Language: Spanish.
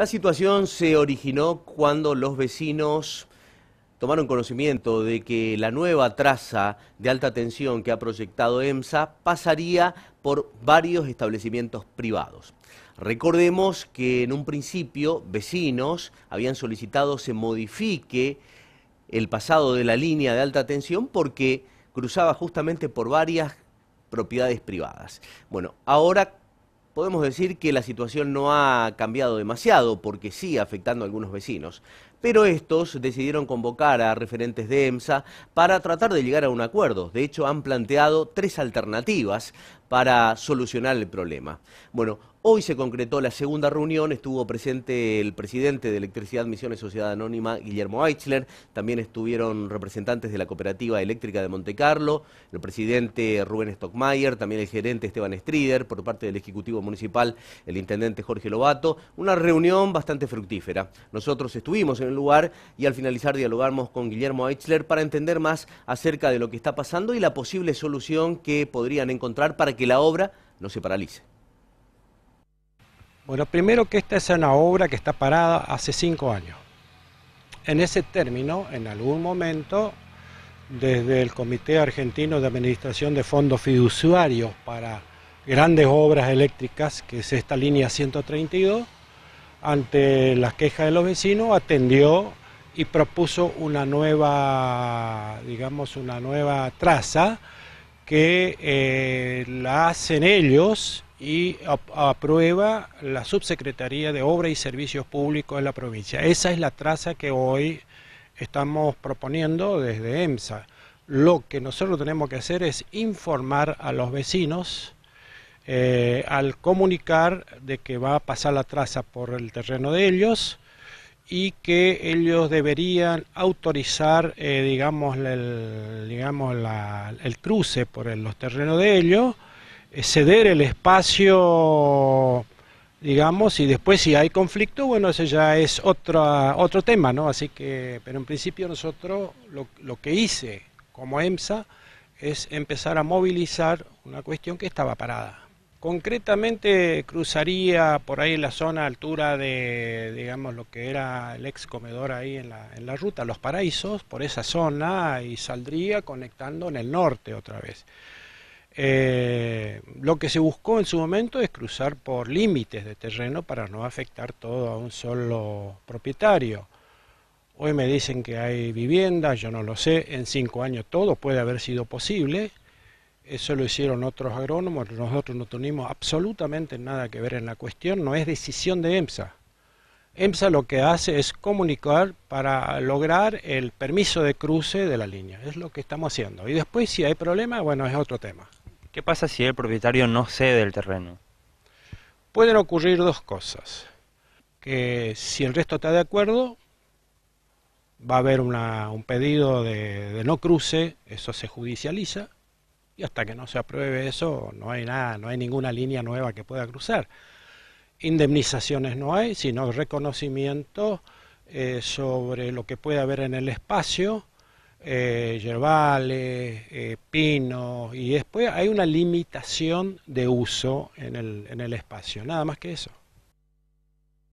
La situación se originó cuando los vecinos tomaron conocimiento de que la nueva traza de alta tensión que ha proyectado EMSA pasaría por varios establecimientos privados. Recordemos que en un principio vecinos habían solicitado se modifique el pasado de la línea de alta tensión porque cruzaba justamente por varias propiedades privadas. Bueno, ahora podemos decir que la situación no ha cambiado demasiado, porque sí, afectando a algunos vecinos pero estos decidieron convocar a referentes de EMSA para tratar de llegar a un acuerdo. De hecho, han planteado tres alternativas para solucionar el problema. Bueno, hoy se concretó la segunda reunión, estuvo presente el presidente de Electricidad Misiones Sociedad Anónima, Guillermo Eichler, también estuvieron representantes de la Cooperativa Eléctrica de Monte Carlo, el presidente Rubén Stockmayer, también el gerente Esteban Strider, por parte del Ejecutivo Municipal, el intendente Jorge Lobato, una reunión bastante fructífera. Nosotros estuvimos en lugar y al finalizar dialogamos con Guillermo Eichler para entender más acerca de lo que está pasando y la posible solución que podrían encontrar para que la obra no se paralice. Bueno, primero que esta es una obra que está parada hace cinco años. En ese término, en algún momento, desde el Comité Argentino de Administración de Fondos Fiduciarios para Grandes Obras Eléctricas, que es esta línea 132, ante las quejas de los vecinos, atendió y propuso una nueva, digamos, una nueva traza que eh, la hacen ellos y aprueba la Subsecretaría de Obras y Servicios Públicos de la provincia. Esa es la traza que hoy estamos proponiendo desde EMSA. Lo que nosotros tenemos que hacer es informar a los vecinos eh, al comunicar de que va a pasar la traza por el terreno de ellos y que ellos deberían autorizar, eh, digamos, el, digamos el cruce por los terrenos de ellos, eh, ceder el espacio, digamos, y después si hay conflicto, bueno, ese ya es otro tema, ¿no? Así que, pero en principio nosotros lo que hice como EMSA es empezar a movilizar una cuestión que estaba parada. Concretamente cruzaría por ahí la zona altura de, digamos, lo que era el ex comedor ahí en la, en la ruta, Los Paraísos, por esa zona y saldría conectando en el norte otra vez. Eh, lo que se buscó en su momento es cruzar por límites de terreno para no afectar todo a un solo propietario. Hoy me dicen que hay viviendas, yo no lo sé, en cinco años todo puede haber sido posible, eso lo hicieron otros agrónomos, nosotros no tenemos absolutamente nada que ver en la cuestión, no es decisión de EMSA. EMSA lo que hace es comunicar para lograr el permiso de cruce de la línea, es lo que estamos haciendo. Y después si hay problema, bueno, es otro tema. ¿Qué pasa si el propietario no cede el terreno? Pueden ocurrir dos cosas. Que si el resto está de acuerdo, va a haber un pedido de no cruce, eso se judicializa y hasta que no se apruebe eso no hay nada, no hay ninguna línea nueva que pueda cruzar. Indemnizaciones no hay, sino reconocimiento eh, sobre lo que puede haber en el espacio, eh, eh, pinos, y después hay una limitación de uso en el, en el espacio, nada más que eso.